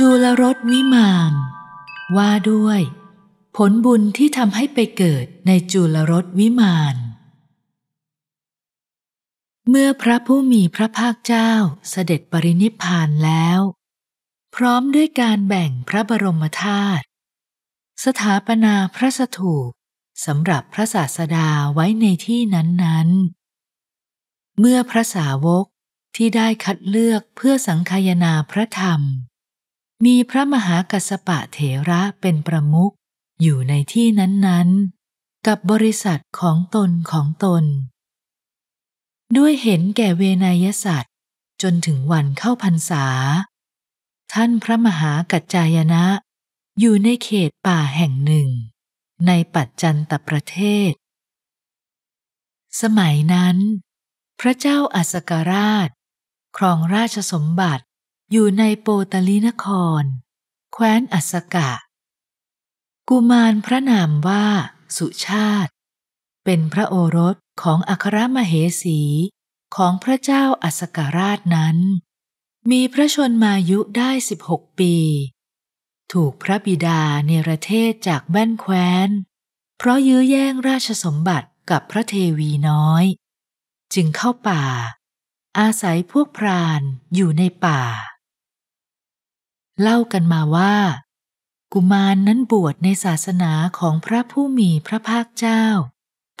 จุลรสวิมาน ว่าด้วยผลบุญที่ทำให้ไปเกิดในจุลรสวิมาน เมื่อพระผู้มีพระภาคเจ้าเสด็จปรินิพานแล้ว พร้อมด้วยการแบ่งพระบรมธาตุสถาปนาพระสถูปสำหรับพระศาสดาไว้ในที่นั้นๆ เมื่อพระสาวกที่ได้คัดเลือกเพื่อสังคายนาพระธรรมมีพระมหากัสปะเถระเป็นประมุขอยู่ในที่นั้นๆ กับบริษัทของตนของตน ด้วยเห็นแก่เวนยศัตร์จนถึงวันเข้าพรรษา ท่านพระมหากัจจายนะอยู่ในเขตป่าแห่งหนึ่ง ในปัจจันตประเทศ สมัยนั้นพระเจ้าอัสการาช ครองราชสมบัติอยู่ในโปตลินคร แคว้นอัสกะ กุมารพระนามว่าสุชาติ เป็นพระโอรสของอัครมเหสีของพระเจ้าอัสกราชนั้น มีพระชนมายุได้สิบหกปี ถูกพระบิดาเนรเทศจากแบ่นแคว้น เพราะยื้อแย่งราชสมบัติกับพระเทวีน้อย จึงเข้าป่า อาศัยพวกพรานอยู่ในป่าเล่ากันมาว่า กุมารนนั้นบวชในศาสนาของพระผู้มีพระภาคเจ้า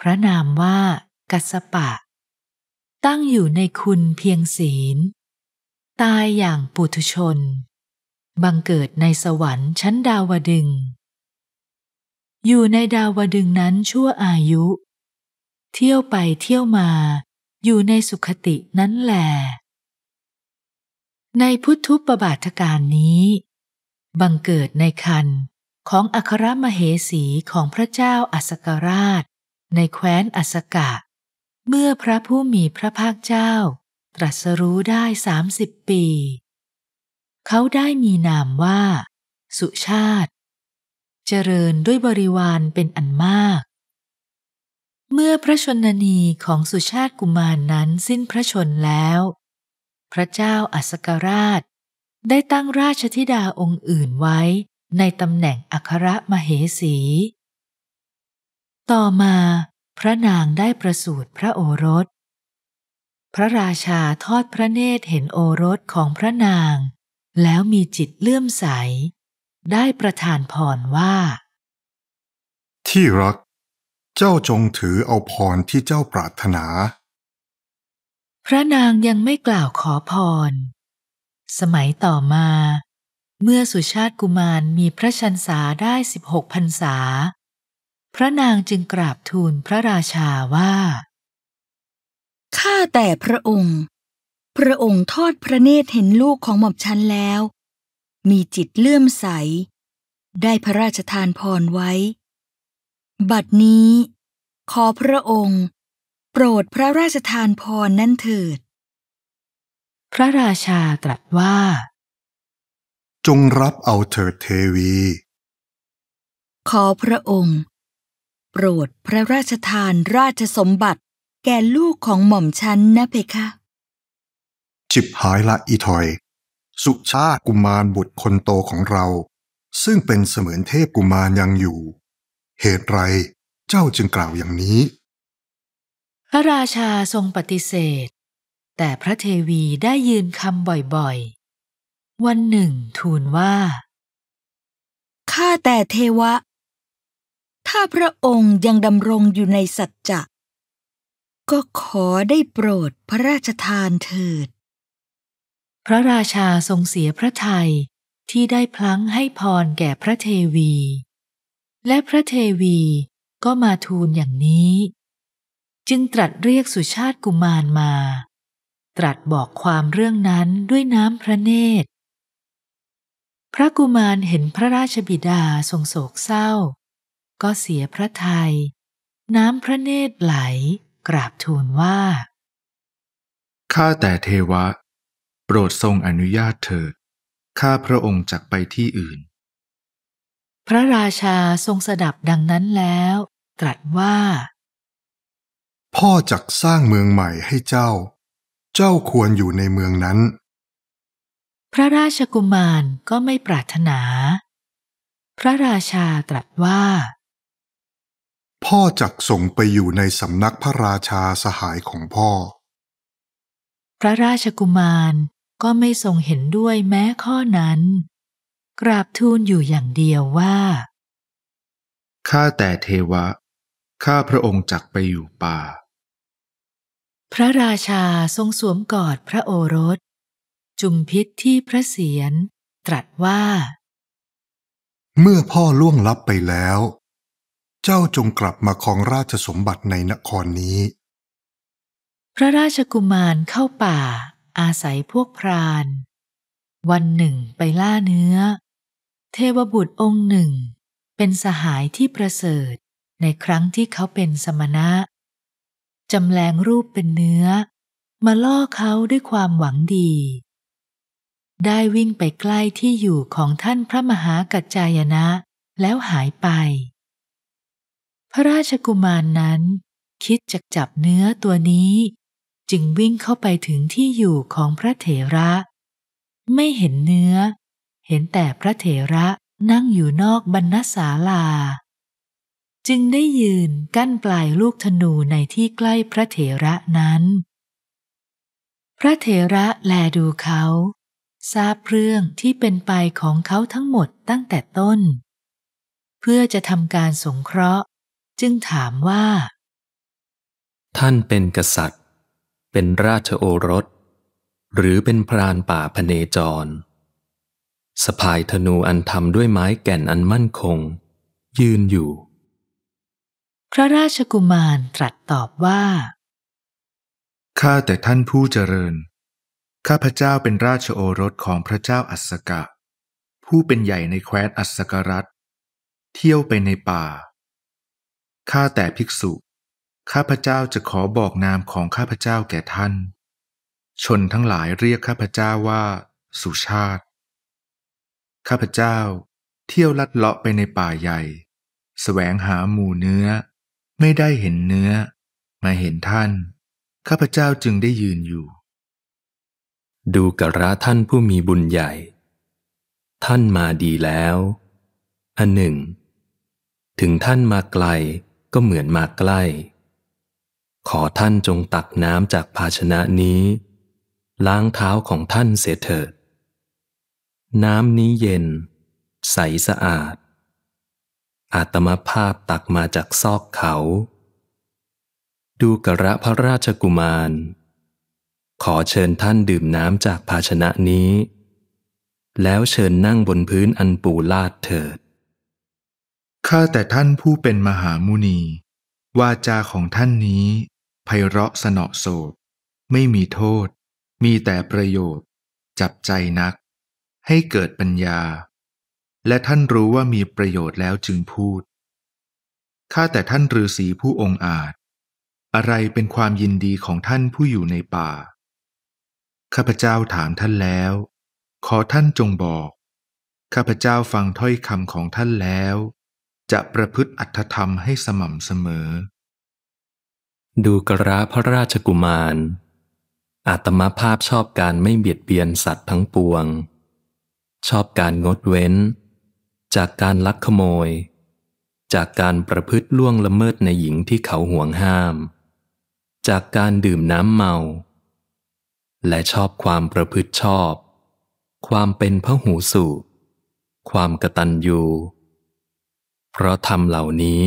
พระนามว่ากัสปะ ตั้งอยู่ในคุณเพียงศีล ตายอย่างปุถุชน บังเกิดในสวรรค์ชั้นดาวดึง อยู่ในดาวดึงนั้นชั่วอายุ เที่ยวไปเที่ยวมาอยู่ในสุขตินั้นแหละในพุทธุปบาทการนี้ บังเกิดในคันของอัครมเหสีของพระเจ้าอัสกราช ในแคว้นอัสกะ เมื่อพระผู้มีพระภาคเจ้า ตรัสรู้ได้สามสิบปี เขาได้มีนามว่า สุชาติ เจริญด้วยบริวารเป็นอันมาก เมื่อพระชนนีของสุชาติกุมารนนั้นสิ้นพระชนแล้วพระเจ้าอัสกราช ได้ตั้งราชธิดาองค์อื่นไว้ในตำแหน่งอัครมเหสี ต่อมาพระนางได้ประสูติพระโอรส พระราชาทอดพระเนตรเห็นโอรสของพระนาง แล้วมีจิตเลื่อมใส ได้ประทานพรว่า ที่รัก เจ้าจงถือเอาพรที่เจ้าปรารถนาพระนางยังไม่กล่าวขอพร สมัยต่อมา เมื่อสุชาติกุมารมีพระชันษาได้สิบหกพรรษา พระนางจึงกราบทูลพระราชาว่า ข้าแต่พระองค์ พระองค์ทอดพระเนตรเห็นลูกของหม่อมชันแล้ว มีจิตเลื่อมใส ได้พระราชทานพรไว้ บัดนี้ ขอพระองค์โปรดพระราชทานพรนั่นเถิด พระราชา ตรัสว่า จงรับเอาเถิดเทวี ขอพระองค์ โปรดพระราชทานราชสมบัติ แก่ลูกของหม่อมฉันนะเพคะจิบหายละอีถอย สุชาติกุมารบุตรคนโตของเรา ซึ่งเป็นเสมือนเทพกุมารยังอยู่ เหตุไรเจ้าจึงกล่าวอย่างนี้พระราชาทรงปฏิเสธ แต่พระเทวีได้ยืนคำบ่อยๆ วันหนึ่งทูลว่า ข้าแต่เทวะ ถ้าพระองค์ยังดำรงอยู่ในสัจจะ ก็ขอได้โปรดพระราชทานเถิด พระราชาทรงเสียพระทัยที่ได้พลังให้พรแก่พระเทวี และพระเทวีก็มาทูลอย่างนี้จึงตรัสเรียกสุชาติกุมารมา ตรัสบอกความเรื่องนั้นด้วยน้ำพระเนตร พระกุมารเห็นพระราชบิดาทรงโศกเศร้า ก็เสียพระทยัยน้ำพระเนตรไหลกราบทูลว่าข้าแต่เทวะโปรดทรงอนุญาตเถิดข้าพระองค์จักไปที่อื่น พระราชาทรงสดับดังนั้นแล้วตรัสว่าพ่อจักสร้างเมืองใหม่ให้เจ้า เจ้าควรอยู่ในเมืองนั้น พระราชกุมารก็ไม่ปรารถนา พระราชาตรัสว่า พ่อจักส่งไปอยู่ในสำนักพระราชาสหายของพ่อ พระราชกุมารก็ไม่ทรงเห็นด้วยแม้ข้อนั้น กราบทูลอยู่อย่างเดียวว่า ข้าแต่เทวะ ข้าพระองค์จักไปอยู่ป่าพระราชาทรงสวมกอดพระโอรส จุมพิษที่พระเศียรตรัสว่า เมื่อพ่อล่วงลับไปแล้ว เจ้าจงกลับมาครองราชสมบัติในนครนี้ พระราชกุมารเข้าป่าอาศัยพวกพราน วันหนึ่งไปล่าเนื้อ เทวบุตรองค์หนึ่งเป็นสหายที่ประเสริฐในครั้งที่เขาเป็นสมณะจำแรงรูปเป็นเนื้อมาล่อเขาด้วยความหวังดี ได้วิ่งไปใกล้ที่อยู่ของท่านพระมหากัจจายนะแล้วหายไป พระราชกุมารนนั้น คิดจะจับเนื้อตัวนี้ จึงวิ่งเข้าไปถึงที่อยู่ของพระเถระ ไม่เห็นเนื้อ เห็นแต่พระเถระนั่งอยู่นอกบรรณศาลาจึงได้ยืนกั้นปลายลูกธนูในที่ใกล้พระเถระนั้น พระเถระแลดูเขา ทราบเรื่องที่เป็นไปของเขาทั้งหมดตั้งแต่ต้น เพื่อจะทำการสงเคราะห์จึงถามว่า ท่านเป็นกษัตริย์ เป็นราชโอรส หรือเป็นพรานป่าพเนจร สภพายธนูอันทำด้วยไม้แก่นอันมั่นคง ยืนอยู่พระราชกุมารตรัสตอบว่า ข้าแต่ท่านผู้เจริญ ข้าพเจ้าเป็นราชโอรสของพระเจ้าอัสกะ ผู้เป็นใหญ่ในแคว้นอัสกรัฐ เที่ยวไปในป่า ข้าแต่ภิกษุ ข้าพเจ้าจะขอบอกนามของข้าพเจ้าแก่ท่าน ชนทั้งหลายเรียกข้าพเจ้าว่า สุชาติ ข้าพเจ้าเที่ยวลัดเลาะไปในป่าใหญ่สแสวงหาหมู่เนื้อไม่ได้เห็นเนื้อมาเห็นท่าน ข้าพเจ้าจึงได้ยืนอยู่ ดูกระท่านผู้มีบุญใหญ่ ท่านมาดีแล้ว อันหนึ่ง ถึงท่านมาไกลก็เหมือนมาใกล้ ขอท่านจงตักน้ำจากภาชนะนี้ ล้างเท้าของท่านเสียเถิดน้ำนี้เย็น ใสสะอาดอาตมภาพตักมาจากซอกเขา ดูกระพระราชกุมาร ขอเชิญท่านดื่มน้ำจากภาชนะนี้ แล้วเชิญนั่งบนพื้นอันปูลาดเถิด ข้าแต่ท่านผู้เป็นมหามุนีวาจาของท่านนี้ไพเราะสนอโศกไม่มีโทษ มีแต่ประโยชน์ จับใจนัก ให้เกิดปัญญาและท่านรู้ว่ามีประโยชน์แล้วจึงพูด ข้าแต่ท่านฤาษีผู้องอาจ อะไรเป็นความยินดีของท่านผู้อยู่ในป่า ข้าพเจ้าถามท่านแล้ว ขอท่านจงบอก ข้าพเจ้าฟังถ้อยคำของท่านแล้ว จะประพฤติอัตธรรมให้สม่ำเสมอ ดูกระพระราชกุมาร อาตมาภาพชอบการไม่เบียดเบียนสัตว์ทั้งปวง ชอบการงดเว้นจากการลักขโมย จากการประพฤติล่วงละเมิดในหญิงที่เขาห่วงห้าม จากการดื่มน้ำเมา และชอบความประพฤติชอบ ความเป็นพระหูสูบความกระตันยูเพราะธรรมเหล่านี้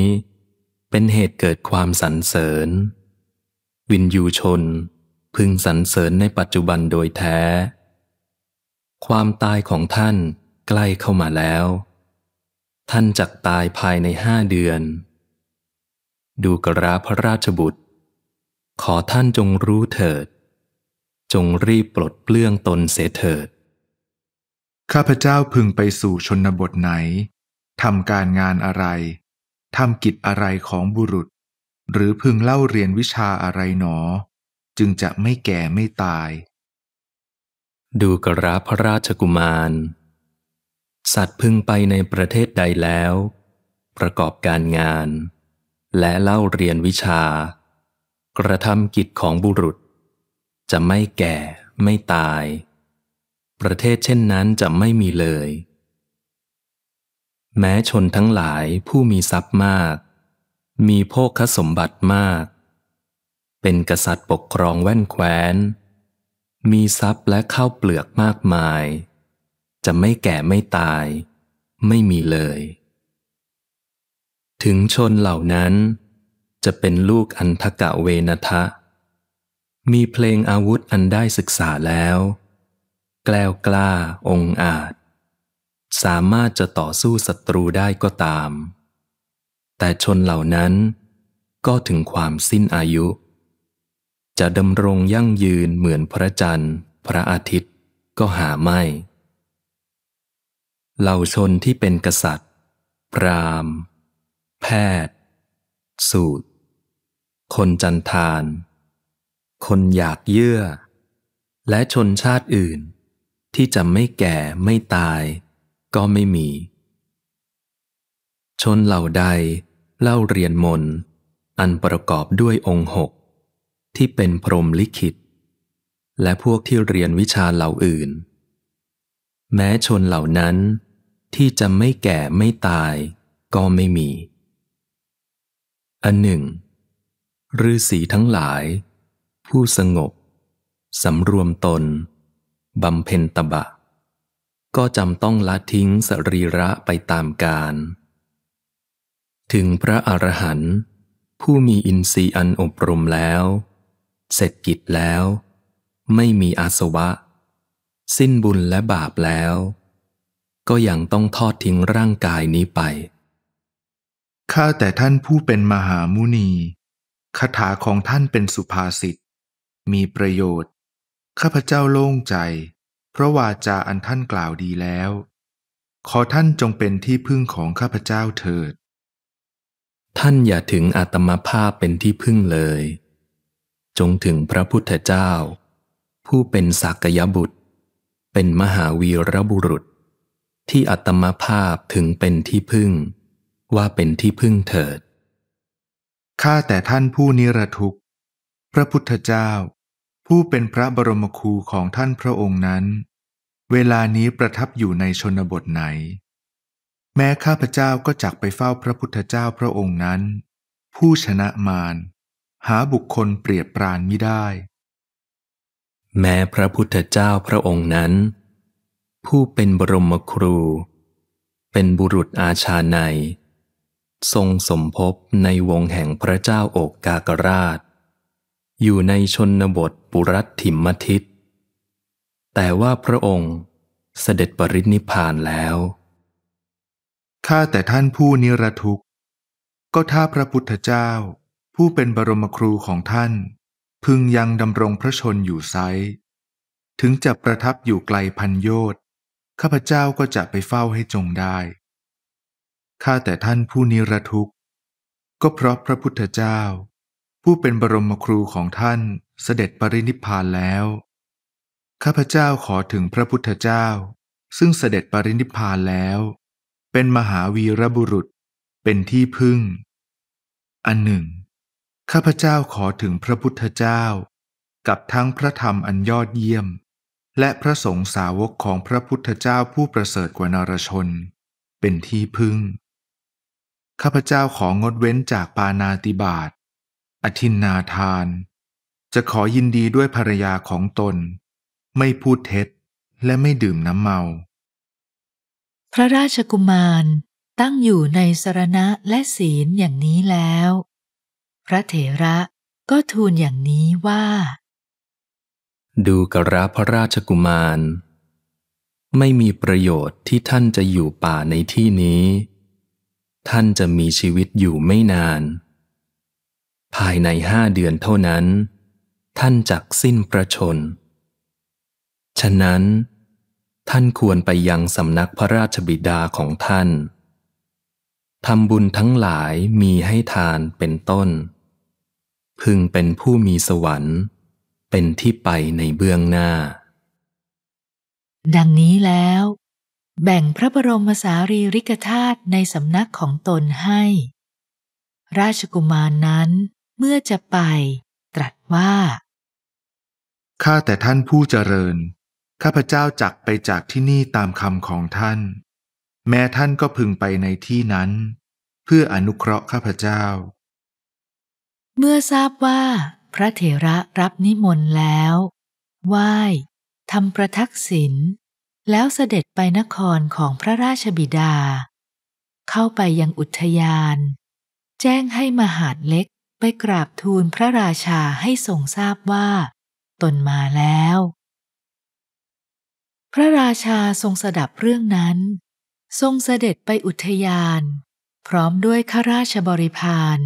เป็นเหตุเกิดความสรรเสริญ วินยูชนพึงสรรเสริญในปัจจุบันโดยแท้ ความตายของท่านใกล้เข้ามาแล้วท่านจักตายภายในห้าเดือน ดูกราพระราชบุตร ขอท่านจงรู้เถิด จงรีบปลดเปลื้องตนเสเถิด ข้าพเจ้าพึงไปสู่ชนบทไหน ทำการงานอะไร ทำกิจอะไรของบุรุษ หรือพึงเล่าเรียนวิชาอะไรหนอ จึงจะไม่แก่ไม่ตาย ดูกราพระราชกุมารสัตว์พึงไปในประเทศใดแล้ว ประกอบการงาน และเล่าเรียนวิชา กระทำกิจของบุรุษ จะไม่แก่ ไม่ตาย ประเทศเช่นนั้นจะไม่มีเลย แม้ชนทั้งหลายผู้มีทรัพย์มาก มีโภคสมบัติมาก เป็นกษัตริย์ปกครองแว่นแคว้น มีทรัพย์และข้าวเปลือกมากมายจะไม่แก่ไม่ตาย ไม่มีเลย ถึงชนเหล่านั้น จะเป็นลูกอันทกะเวนทะมีเพลงอาวุธอันได้ศึกษาแล้ว แกล้วกล้าองอาจ สามารถจะต่อสู้ศัตรูได้ก็ตาม แต่ชนเหล่านั้นก็ถึงความสิ้นอายุ จะดำรงยั่งยืนเหมือนพระจันทร์ พระอาทิตย์ ก็หาไม่เหล่าชนที่เป็นกษัตริย์ พราม แพทย์ สูตร คนจันทาน คนอยากเยื่อ และชนชาติอื่น ที่จะไม่แก่ไม่ตาย ก็ไม่มี ชนเหล่าใดเล่าเรียนมนอันประกอบด้วยองค์หกที่เป็นพรหมลิขิต และพวกที่เรียนวิชาเหล่าอื่น แม้ชนเหล่านั้นที่จะไม่แก่ไม่ตายก็ไม่มี อันหนึ่งฤาษีทั้งหลาย ผู้สงบ สำรวมตน บำเพ็ญตบะ ก็จำต้องละทิ้งสรีระไปตามการ ถึงพระอรหันต์ผู้มีอินทรีย์อันอบรมแล้ว เสร็จกิจแล้ว ไม่มีอาสวะ สิ้นบุญและบาปแล้วก็ยังต้องทอดทิ้งร่างกายนี้ไป ข้าแต่ท่านผู้เป็นมหามุนีคาถาของท่านเป็นสุภาษิต มีประโยชน์ ข้าพเจ้าโล่งใจ เพราะวาจาอันท่านกล่าวดีแล้ว ขอท่านจงเป็นที่พึ่งของข้าพเจ้าเถิด ท่านอย่าถึงอาตมาภาพเป็นที่พึ่งเลย จงถึงพระพุทธเจ้า ผู้เป็นสักยบุตร เป็นมหาวีรบุรุษที่อัตมภาพถึงเป็นที่พึ่งว่าเป็นที่พึ่งเถิดข้าแต่ท่านผู้นิรทุกข์พระพุทธเจ้า ผู้เป็นพระบรมครูของท่านพระองค์นั้น เวลานี้ประทับอยู่ในชนบทไหน แม้ข้าพเจ้าก็จักไปเฝ้าพระพุทธเจ้าพระองค์นั้น ผู้ชนะมาร หาบุคคลเปรียบปรานไม่ได้ แม้พระพุทธเจ้าพระองค์นั้นผู้เป็นบรมครู เป็นบุรุษอาชาในทรงสมภพในวงแห่งพระเจ้าโอกกากราช อยู่ในชนบทปุรัตถิมทิตแต่ว่าพระองค์เสด็จปรินิพานแล้ว ข้าแต่ท่านผู้นิรทุกข์ ก็ถ้าพระพุทธเจ้า ผู้เป็นบรมครูของท่าน พึงยังดำรงพระชนอยู่ไซถึงจะประทับอยู่ไกลพันโยธข้าพเจ้าก็จะไปเฝ้าให้จงได้ ข้าแต่ท่านผู้นิรทุกข์ ก็เพราะพระพุทธเจ้า ผู้เป็นบรมครูของท่านเสด็จปรินิพพานแล้ว ข้าพเจ้าขอถึงพระพุทธเจ้า ซึ่งเสด็จปรินิพพานแล้ว เป็นมหาวีรบุรุษเป็นที่พึ่ง อันหนึ่งข้าพเจ้าขอถึงพระพุทธเจ้ากับทั้งพระธรรมอันยอดเยี่ยมและพระสงฆ์สาวกของพระพุทธเจ้าผู้ประเสริฐกว่านรชน เป็นที่พึ่ง ข้าพเจ้าของงดเว้นจากปานาติบาตอธินนาทาน จะขอยินดีด้วยภรรยาของตน ไม่พูดเท็จและไม่ดื่มน้ำเมา พระราชกุมารตั้งอยู่ในสรณะและศีลอย่างนี้แล้ว พระเถระก็ทูลอย่างนี้ว่าดูกระพระราชกุมาร ไม่มีประโยชน์ที่ท่านจะอยู่ป่าในที่นี้ ท่านจะมีชีวิตอยู่ไม่นาน ภายในห้าเดือนเท่านั้น ท่านจักสิ้นประชน ฉะนั้น ท่านควรไปยังสำนักพระราชบิดาของท่านทำบุญทั้งหลายมีให้ทานเป็นต้น พึงเป็นผู้มีสวรรค์เป็นที่ไปในเบื้องหน้า ดังนี้แล้ว แบ่งพระบรมสารีริกธาตุในสำนักของตนให้ ราชกุมารนนั้นเมื่อจะไปตรัสว่า ข้าแต่ท่านผู้เจริญ ข้าพเจ้าจักไปจากที่นี่ตามคำของท่าน แม้ท่านก็พึงไปในที่นั้น เพื่ออนุเคราะห์ข้าพเจ้า เมื่อทราบว่าพระเถระรับนิมนต์แล้วไหว้ทำประทักษิณแล้วเสด็จไปนครของพระราชบิดา เข้าไปยังอุทยาน แจ้งให้มหาดเล็กไปกราบทูลพระราชาให้ทรงทราบว่า ตนมาแล้ว พระราชาทรงสดับเรื่องนั้น ทรงเสด็จไปอุทยานพร้อมด้วยข้าราชบริพาร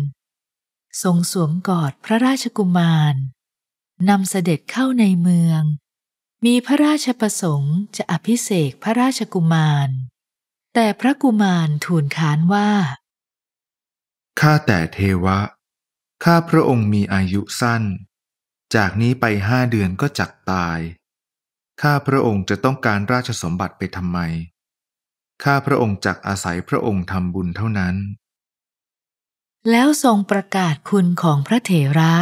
ทรงสวมกอดพระราชกุมารนำเสด็จเข้าในเมือง มีพระราชประสงค์จะอภิเสกพระราชกุมาร แต่พระกุมารทูลคานว่าข้าแต่เทวะข้าพระองค์มีอายุสั้น จากนี้ไปห้าเดือนก็จักตายข้าพระองค์จะต้องการราชสมบัติไปทำไมข้าพระองค์จักอาศัยพระองค์ทำบุญเท่านั้นแล้วทรงประกาศคุณของพระเถระ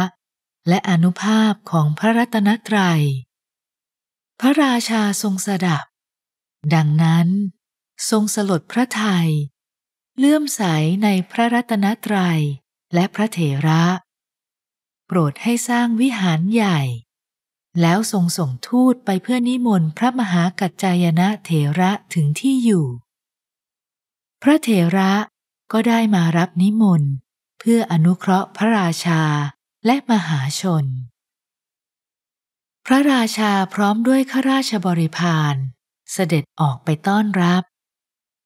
และอนุภาพของพระรัตนตรัย พระราชาทรงสดับ ดังนั้น ทรงสลดพระไทยเลื่อมใสในพระรัตนตรัยและพระเถระ โปรดให้สร้างวิหารใหญ่ แล้วทรงส่งทูตไปเพื่อนิมนต์พระมหากัจจายนะเถระถึงที่อยู่ พระเถระก็ได้มารับนิมนต์เพื่ออนุเคราะห์พระราชาและมหาชน พระราชาพร้อมด้วยข้าราชบริพารเสด็จออกไปต้อนรับ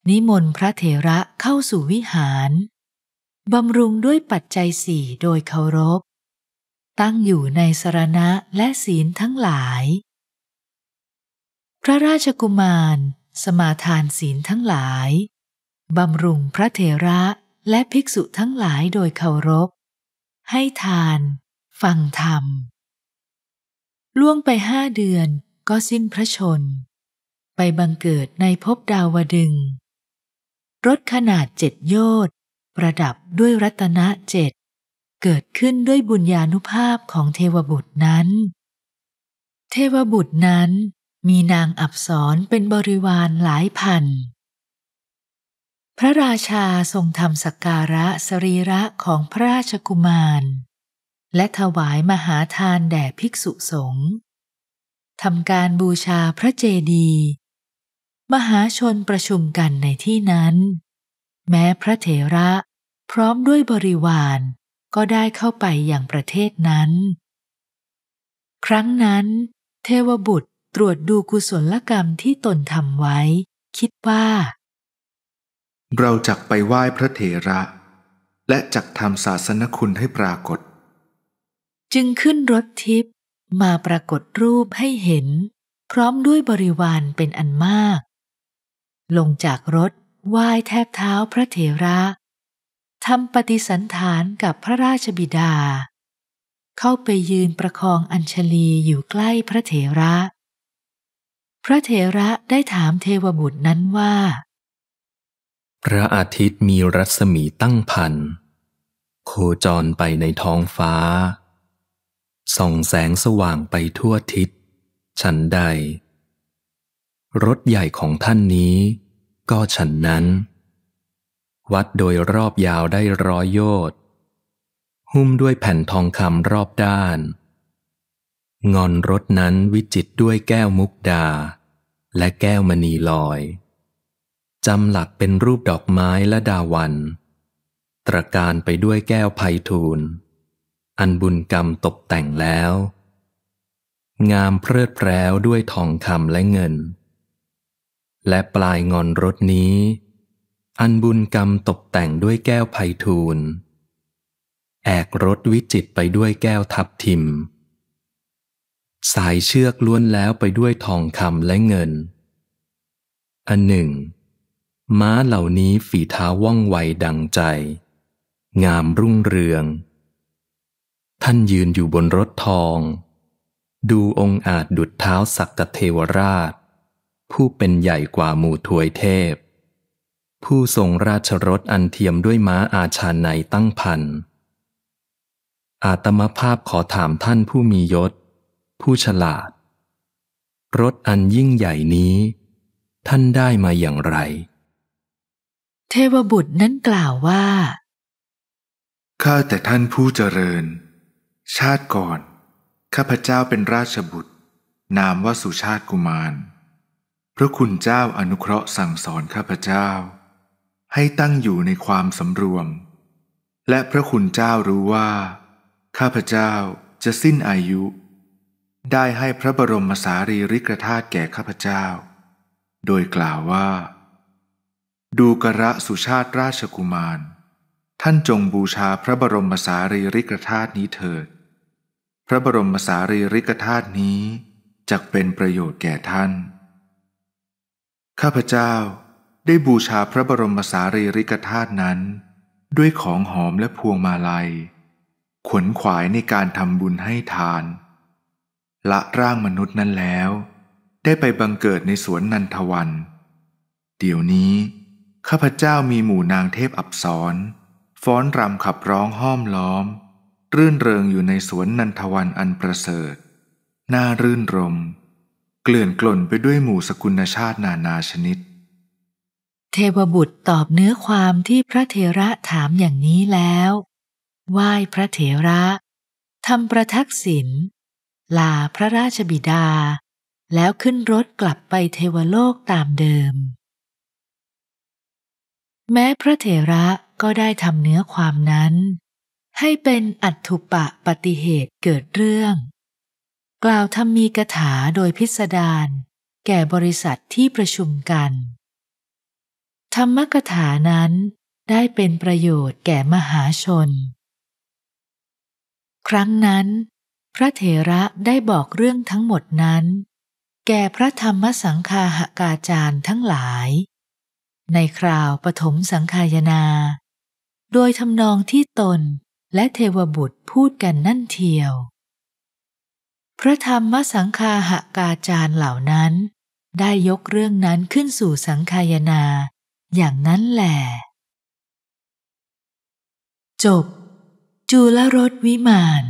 นิมนต์พระเถระเข้าสู่วิหารบำรุงด้วยปัจจัยสี่โดยเคารพ ตั้งอยู่ในสรณะและศีลทั้งหลาย พระราชกุมาร สมาทานศีลทั้งหลายบำรุงพระเถระและภิกษุทั้งหลายโดยเคารพ ให้ทานฟังธรรม ล่วงไปห้าเดือนก็สิ้นพระชน ไปบังเกิดในภพดาวดึง รถขนาดเจ็ดโยชน์ประดับด้วยรัตนะเจ็ด เกิดขึ้นด้วยบุญญาณุภาพของเทวบุตรนั้น เทวบุตรนั้นมีนางอับสรเป็นบริวารหลายพันพระราชาทรงทำสักการะสรีระของพระราชกุมาร และถวายมหาทานแด่ภิกษุสงฆ์ทำการบูชาพระเจดีย์มหาชนประชุมกันในที่นั้น แม้พระเถระพร้อมด้วยบริวารก็ได้เข้าไปอย่างประเทศนั้น ครั้งนั้น เทวบุตรตรวจดูกุศลกรรมที่ตนทำไว้ คิดว่าเราจักไปไหว้พระเถระ และจักทำศาสนคุณให้ปรากฏ จึงขึ้นรถทิพย์มาปรากฏรูปให้เห็น พร้อมด้วยบริวารเป็นอันมาก ลงจากรถไหว้แทบเท้าพระเถระทำปฏิสันฐานกับพระราชบิดา เข้าไปยืนประคองอัญชลีอยู่ใกล้พระเถระ พระเถระได้ถามเทวบุตรนั้นว่าพระอาทิตย์มีรัศมีตั้งพัน โคจรไปในท้องฟ้า ส่องแสงสว่างไปทั่วทิศ ฉันใด รถใหญ่ของท่านนี้ ก็ฉันนั้น วัดโดยรอบยาวได้ร้อยโยชน์ หุ้มด้วยแผ่นทองคำรอบด้าน งอนรถนั้นวิจิตด้วยแก้วมุกดา และแก้วมณีลอยจำหลักเป็นรูปดอกไม้และดาวัน ตระการไปด้วยแก้วไพทูลอันบุญกรรมตกแต่งแล้ว งามเพลิดเพล้วด้วยทองคำและเงิน และปลายงอนรถนี้ อันบุญกรรมตกแต่งด้วยแก้วไพทูลแอกรถวิจิตไปด้วยแก้วทับทิม สายเชือกล้วนแล้วไปด้วยทองคำและเงิน อันหนึ่งม้าเหล่านี้ฝีเท้าว่องไวดังใจ งามรุ่งเรือง ท่านยืนอยู่บนรถทอง ดูองค์อาจดุดเท้าสักเทวราช ผู้เป็นใหญ่กว่าหมู่ทวยเทพ ผู้ทรงราชรถอันเทียมด้วยม้าอาชาในตั้งพัน อาตมภาพขอถามท่านผู้มียศ ผู้ฉลาด รถอันยิ่งใหญ่นี้ ท่านได้มาอย่างไรเทวบุตรนั้นกล่าวว่า ข้าแต่ท่านผู้เจริญ ชาติก่อน ข้าพเจ้าเป็นราชบุตร นามว่าสุชาติกุมาร พระคุณเจ้าอนุเคราะห์สั่งสอนข้าพเจ้า ให้ตั้งอยู่ในความสำรวม และพระคุณเจ้ารู้ว่า ข้าพเจ้าจะสิ้นอายุ ได้ให้พระบรมสารีริกธาตุแก่ข้าพเจ้า โดยกล่าวว่าดูกระสุชาติราชกุมาร ท่านจงบูชาพระบรมสารีริกธาตุนี้เถิด พระบรมสารีริกธาตุนี้จะกเป็นประโยชน์แก่ท่าน ข้าพเจ้าได้บูชาพระบรมสารีริกธาตุนั้น ด้วยของหอมและพวงมาลัยขวนขวายในการทำบุญให้ทาน ละร่างมนุษย์นั้นแล้ว ได้ไปบังเกิดในสวนนันทวัน เดี๋ยวนี้ข้าพเจ้ามีหมู่นางเทพอับสรฟ้อนรำขับร้องห้อมล้อม รื่นเริงอยู่ในสวนนันทวันอันประเสริฐ น่ารื่นรมเกลื่อนกล่นไปด้วยหมู่สกุลชาตินานาชนิด เทวบุตรตอบเนื้อความที่พระเทระถามอย่างนี้แล้วไหว้พระเทระทำประทักษิณลาพระราชบิดา แล้วขึ้นรถกลับไปเทวโลกตามเดิมแม้พระเถระก็ได้ทำเนื้อความนั้น ให้เป็นอัตถุปะปฏิเหตุเกิดเรื่อง กล่าวธรรมีกถาโดยพิสดารแก่บริษัทที่ประชุมกัน ธรรมกถานั้นได้เป็นประโยชน์แก่มหาชน ครั้งนั้น พระเถระได้บอกเรื่องทั้งหมดนั้น แก่พระธรรมสังคาหากาจารย์ทั้งหลายในคราวปฐมสังขายนา โดยทำนองที่ตนและเทวบุตรพูดกันนั่นเทียว พระธรรมสังคาหกาจารย์เหล่านั้น ได้ยกเรื่องนั้นขึ้นสู่สังขายนาอย่างนั้นแหละจบ จุลรสวิมาน